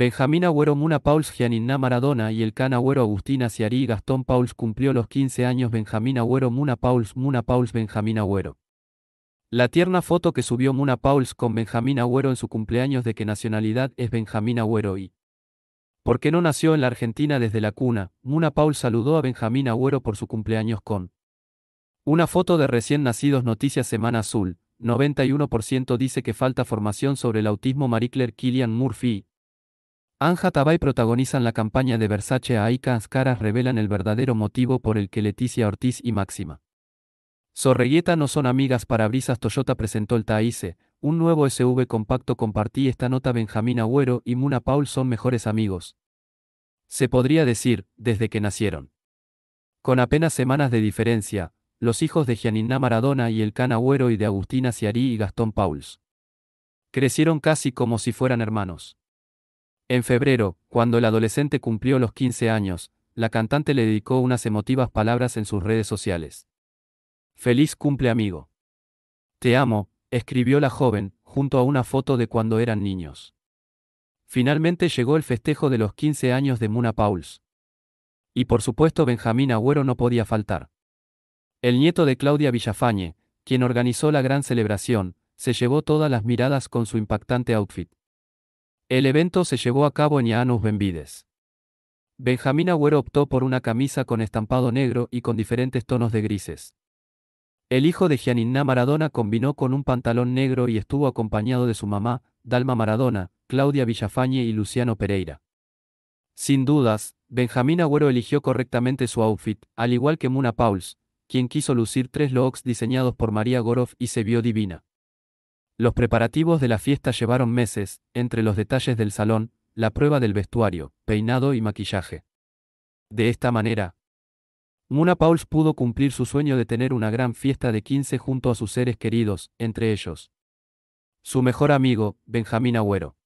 Benjamín Agüero Muna Pauls Gianinna Maradona y el Can Agüero Agustín Aciarí Gastón Pauls cumplió los 15 años Benjamín Agüero Muna Pauls Muna Pauls Benjamín Agüero. La tierna foto que subió Muna Pauls con Benjamín Agüero en su cumpleaños de qué nacionalidad es Benjamín Agüero y ¿Por qué no nació en la Argentina desde la cuna? Muna Pauls saludó a Benjamín Agüero por su cumpleaños con una foto de recién nacidos Noticias Semana Azul. 91% dice que falta formación sobre el autismo Marie Claire Killian Murphy, Anja Tabay protagonizan la campaña de Versace a Aika Ascaras revelan el verdadero motivo por el que Leticia Ortiz y Máxima Sorregueta no son amigas para brisas Toyota presentó el Taice, un nuevo SV compacto compartí esta nota Benjamín Agüero y Muna Paul son mejores amigos. Se podría decir, desde que nacieron. Con apenas semanas de diferencia, los hijos de Giannina Maradona y el Can Agüero y de Agustina Ciarí y Gastón Pauls. Crecieron casi como si fueran hermanos. En febrero, cuando el adolescente cumplió los 15 años, la cantante le dedicó unas emotivas palabras en sus redes sociales. Feliz cumple amigo. Te amo, escribió la joven, junto a una foto de cuando eran niños. Finalmente llegó el festejo de los 15 años de Muna Pauls. Y por supuesto Benjamín Agüero no podía faltar. El nieto de Claudia Villafañe, quien organizó la gran celebración, se llevó todas las miradas con su impactante outfit. El evento se llevó a cabo en Yanus Benvides. Benjamín Agüero optó por una camisa con estampado negro y con diferentes tonos de grises. El hijo de Giannina Maradona combinó con un pantalón negro y estuvo acompañado de su mamá, Dalma Maradona, Claudia Villafañe y Luciano Pereira. Sin dudas, Benjamín Agüero eligió correctamente su outfit, al igual que Muna Pauls, quien quiso lucir tres looks diseñados por María Gorov y se vio divina. Los preparativos de la fiesta llevaron meses, entre los detalles del salón, la prueba del vestuario, peinado y maquillaje. De esta manera, Muna Pauls pudo cumplir su sueño de tener una gran fiesta de 15 junto a sus seres queridos, entre ellos, su mejor amigo, Benjamín Agüero.